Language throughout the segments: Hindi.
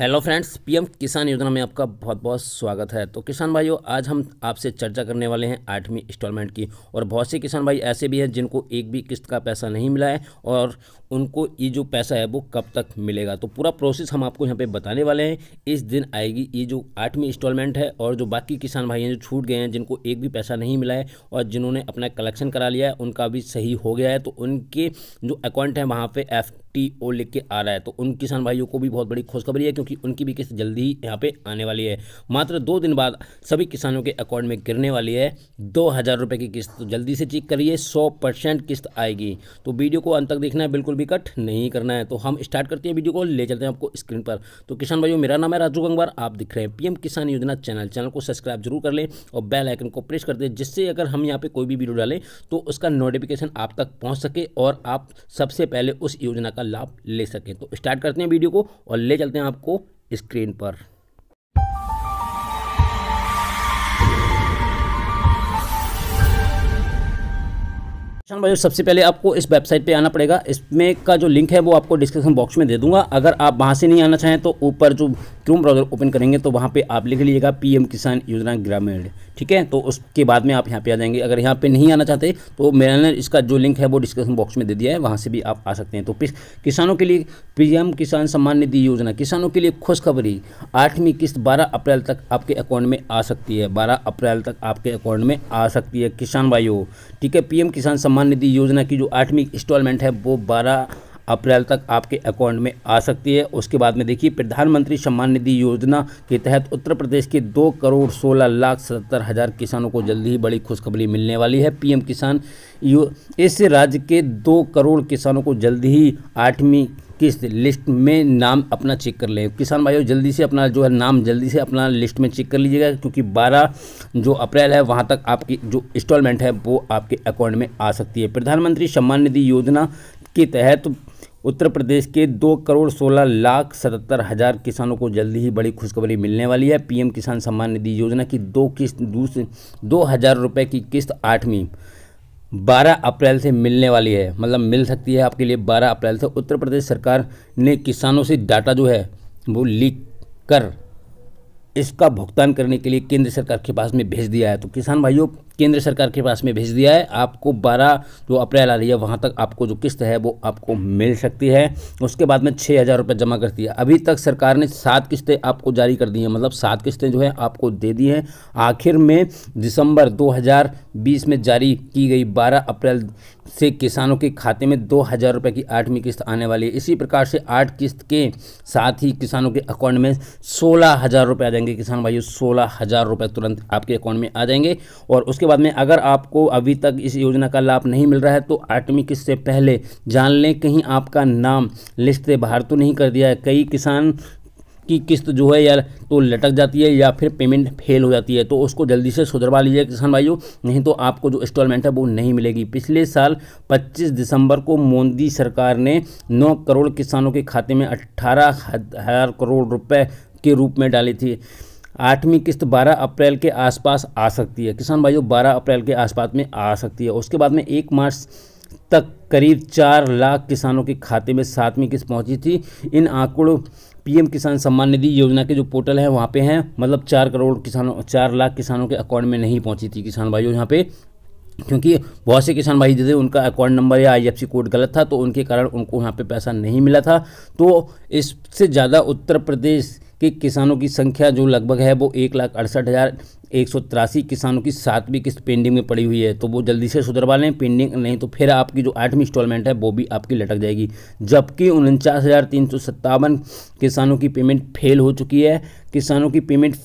हेलो फ्रेंड्स पीएम किसान योजना में आपका बहुत बहुत स्वागत है तो किसान भाइयों आज हम आपसे चर्चा करने वाले हैं आठवीं इंस्टॉलमेंट की और बहुत से किसान भाई ऐसे भी हैं जिनको एक भी किस्त का पैसा नहीं मिला है और उनको ये जो पैसा है वो कब तक मिलेगा तो पूरा प्रोसेस हम आपको यहाँ पे बताने वाले हैं इस दिन आएगी ये जो आठवीं इंस्टॉलमेंट है और जो बाकी किसान भाई हैं जो छूट गए हैं जिनको एक भी पैसा नहीं मिला है और जिन्होंने अपना कलेक्शन करा लिया है उनका भी सही हो गया है तो उनके जो अकाउंट है वहाँ पर एफ टी ओ लिख के आ रहा है तो उन किसान भाइयों को भी बहुत बड़ी खुशखबरी है क्योंकि उनकी भी किस्त जल्दी ही यहाँ पे आने वाली है मात्र दो दिन बाद सभी किसानों के अकाउंट में गिरने वाली है दो हज़ार रुपये की किस्त तो जल्दी से चेक करिए सौ परसेंट किस्त आएगी तो वीडियो को अंत तक देखना है बिल्कुल भी कट नहीं करना है तो हम स्टार्ट करते हैं वीडियो को ले चलते हैं आपको स्क्रीन पर तो किसान भाइयों मेरा नाम है राजू गंगवार आप दिख रहे हैं पी किसान योजना चैनल चैनल को सब्सक्राइब जरूर कर लें और बेल आइकन को प्रेस कर दें जिससे अगर हम यहाँ पर कोई भी वीडियो डालें तो उसका नोटिफिकेशन आप तक पहुँच सके और आप सबसे पहले उस योजना का लाभ ले सकें तो स्टार्ट करते हैं वीडियो को और ले चलते हैं आपको स्क्रीन पर किसान भाई सबसे पहले आपको इस वेबसाइट पे आना पड़ेगा इसमें का जो लिंक है वो आपको डिस्क्रिप्शन बॉक्स में दे दूंगा अगर आप वहाँ से नहीं आना चाहें तो ऊपर जो क्रोम ब्राउज़र ओपन करेंगे तो वहाँ पे आप लिख लीजिएगा पीएम किसान योजना ग्रामीण ठीक है तो उसके बाद में आप यहाँ पे आ जाएंगे अगर यहाँ पे नहीं आना चाहते तो मैंने इसका जो लिंक है वो डिस्क्रिप्शन बॉक्स में दे दिया है वहाँ से भी आप आ सकते हैं तो किसानों के लिए पीएम किसान सम्मान निधि योजना किसानों के लिए खुशखबरी आठवीं किस्त बारह अप्रैल तक आपके अकाउंट में आ सकती है बारह अप्रैल तक आपके अकाउंट में आ सकती है किसान भाइयों ठीक है पीएम किसान सम्मान सम्मान निधि योजना की जो आठवीं इंस्टॉलमेंट है वो बारह अप्रैल तक आपके अकाउंट में आ सकती है उसके बाद में देखिए प्रधानमंत्री सम्मान निधि योजना के तहत उत्तर प्रदेश के दो करोड़ सोलह लाख सत्तर हज़ार किसानों को जल्दी ही बड़ी खुशखबरी मिलने वाली है पीएम किसान यो इस राज्य के दो करोड़ किसानों को जल्दी ही आठवीं किस लिस्ट में नाम अपना चेक कर लें किसान भाइयों जल्दी से अपना जो है नाम जल्दी से अपना लिस्ट में चेक कर लीजिएगा क्योंकि 12 जो अप्रैल है वहां तक आपकी जो इंस्टॉलमेंट है वो आपके अकाउंट में आ सकती है प्रधानमंत्री सम्मान निधि योजना के तहत तो उत्तर प्रदेश के दो करोड़ सोलह लाख सतहत्तर हज़ार किसानों को जल्दी ही बड़ी खुशखबरी मिलने वाली है पीएम किसान सम्मान निधि योजना की दो किस्त दूसरे दो हज़ार रुपये की किस्त आठवीं बारह अप्रैल से मिलने वाली है मतलब मिल सकती है आपके लिए बारह अप्रैल से उत्तर प्रदेश सरकार ने किसानों से डाटा जो है वो लीक कर इसका भुगतान करने के लिए केंद्र सरकार के पास में भेज दिया है तो किसान भाइयों केंद्र सरकार के पास में भेज दिया है आपको बारह जो अप्रैल आ रही है वहाँ तक आपको जो किस्त है वो आपको मिल सकती है उसके बाद में छः हज़ार रुपये जमा करती है अभी तक सरकार ने सात किस्तें आपको जारी कर दी हैं मतलब सात किस्तें जो है आपको दे दी हैं आखिर में दिसंबर 2020 में जारी की गई 12 अप्रैल से किसानों के खाते में दो हज़ार रुपये की आठवीं किस्त आने वाली है इसी प्रकार से आठ किस्त के साथ ही किसानों के अकाउंट में सोलह हज़ार रुपये आ जाएंगे किसान भाइयों सोलह हज़ार रुपये तुरंत आपके अकाउंट में आ जाएंगे और उसके बाद में अगर आपको अभी तक इस योजना का लाभ नहीं मिल रहा है तो आठवीं किस्त से पहले जान लें कहीं आपका नाम लिस्ट से बाहर तो नहीं कर दिया है कई किसान की किस्त जो है यार तो लटक जाती है या फिर पेमेंट फेल हो जाती है तो उसको जल्दी से सुधरवा लीजिए किसान भाइयों नहीं तो आपको जो इंस्टॉलमेंट है वो नहीं मिलेगी पिछले साल 25 दिसंबर को मोदी सरकार ने 9 करोड़ किसानों के खाते में अट्ठारह हज़ार करोड़ रुपए के रूप में डाली थी आठवीं किस्त 12 अप्रैल के आसपास आ सकती है किसान भाइयों 12 अप्रैल के आसपास में आ सकती है उसके बाद में एक मार्च तक करीब चार लाख किसानों के खाते में सातवीं किस्त पहुंची थी इन आंकड़ों पीएम किसान सम्मान निधि योजना के जो पोर्टल है वहाँ पे हैं मतलब चार करोड़ किसानों चार लाख किसानों के अकाउंट में नहीं पहुँची थी किसान भाइयों यहाँ पर क्योंकि बहुत से किसान भाई जैसे उनका अकाउंट नंबर या आई कोड गलत था तो उनके कारण उनको यहाँ पर पैसा नहीं मिला था तो इससे ज़्यादा उत्तर प्रदेश कि किसानों की संख्या जो लगभग है वो एक लाख अड़सठ हज़ार एक सौ तिरासी किसानों की सातवीं किस्त पेंडिंग में पड़ी हुई है तो वो जल्दी से सुधरवा लें पेंडिंग नहीं तो फिर आपकी जो आठवीं इंस्टॉलमेंट है वो भी आपकी लटक जाएगी जबकि उनचास हज़ार तीन सौ सत्तावन किसानों की पेमेंट फेल हो चुकी है किसानों की पेमेंट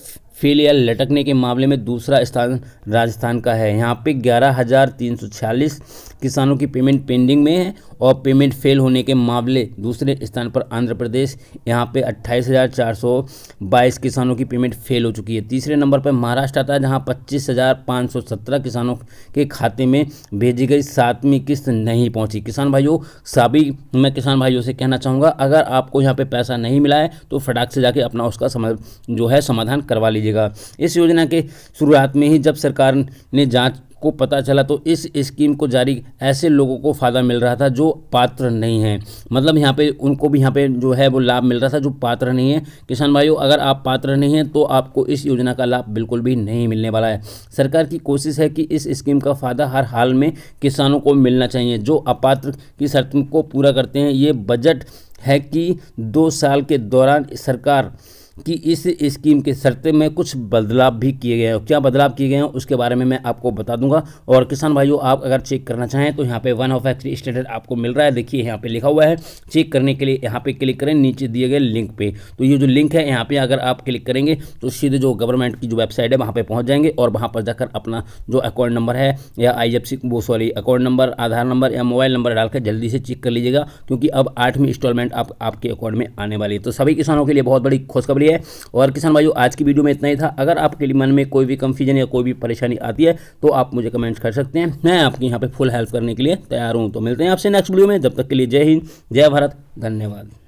फेल या लटकने के मामले में दूसरा स्थान राजस्थान का है यहाँ पे ग्यारह हज़ार तीन सौ छियालीस किसानों की पेमेंट पेंडिंग में है और पेमेंट फेल होने के मामले दूसरे स्थान पर आंध्र प्रदेश यहाँ पे अट्ठाईस हज़ार चार सौ बाईस किसानों की पेमेंट फेल हो चुकी है तीसरे नंबर पर महाराष्ट्र आता है जहाँ पच्चीस हज़ार पाँच सौ सत्रह किसानों के खाते में भेजी गई सातवीं किस्त नहीं पहुँची किसान भाइयों सभी मैं किसान भाइयों से कहना चाहूँगा अगर आपको यहाँ पर पैसा नहीं मिला है तो फटाक से जाके अपना उसका जो है समाधान करवा लीजिएगा लीजिएगा इस योजना के शुरुआत में ही जब सरकार ने जांच को पता चला तो इस स्कीम को जारी ऐसे लोगों को फ़ायदा मिल रहा था जो पात्र नहीं है मतलब यहाँ पे उनको भी यहाँ पे जो है वो लाभ मिल रहा था जो पात्र नहीं है किसान भाइयों अगर आप पात्र नहीं हैं तो आपको इस योजना का लाभ बिल्कुल भी नहीं मिलने वाला है सरकार की कोशिश है कि इस स्कीम का फ़ायदा हर हाल में किसानों को मिलना चाहिए जो अपात्र की शर्त को पूरा करते हैं ये बजट है कि दो साल के दौरान सरकार कि इस स्कीम के शर्ते में कुछ बदलाव भी किए गए हैं क्या बदलाव किए गए हैं उसके बारे में मैं आपको बता दूंगा और किसान भाइयों आप अगर चेक करना चाहें तो यहाँ पे वन ऑफ एक्स स्टैंडर्ड आपको मिल रहा है देखिए यहाँ पे लिखा हुआ है चेक करने के लिए यहाँ पे क्लिक करें नीचे दिए गए लिंक पे तो ये जो लिंक है यहाँ पर अगर आप क्लिक करेंगे तो सीधे जो गवर्नमेंट की जो वेबसाइट है वहाँ पर पहुँच जाएंगे और वहाँ पर जाकर अपना जो अकाउंट नंबर है या आई वो sorry account number Aadhaar number या मोबाइल नंबर डालकर जल्दी से चेक कर लीजिएगा क्योंकि अब आठवीं इंस्टॉलमेंट अपडेट आप आपके अकाउंट में आने वाली है तो सभी किसानों के लिए बहुत बड़ी खुशखबरी है और किसान भाइयों आज की वीडियो में इतना ही था अगर आपके मन में कोई भी कंफ्यूजन या कोई भी परेशानी आती है तो आप मुझे कमेंट कर सकते हैं मैं आपकी यहाँ पर फुल हेल्प करने के लिए तैयार हूँ तो मिलते हैं आपसे नेक्स्ट वीडियो में जब तक के लिए जय हिंद जय भारत धन्यवाद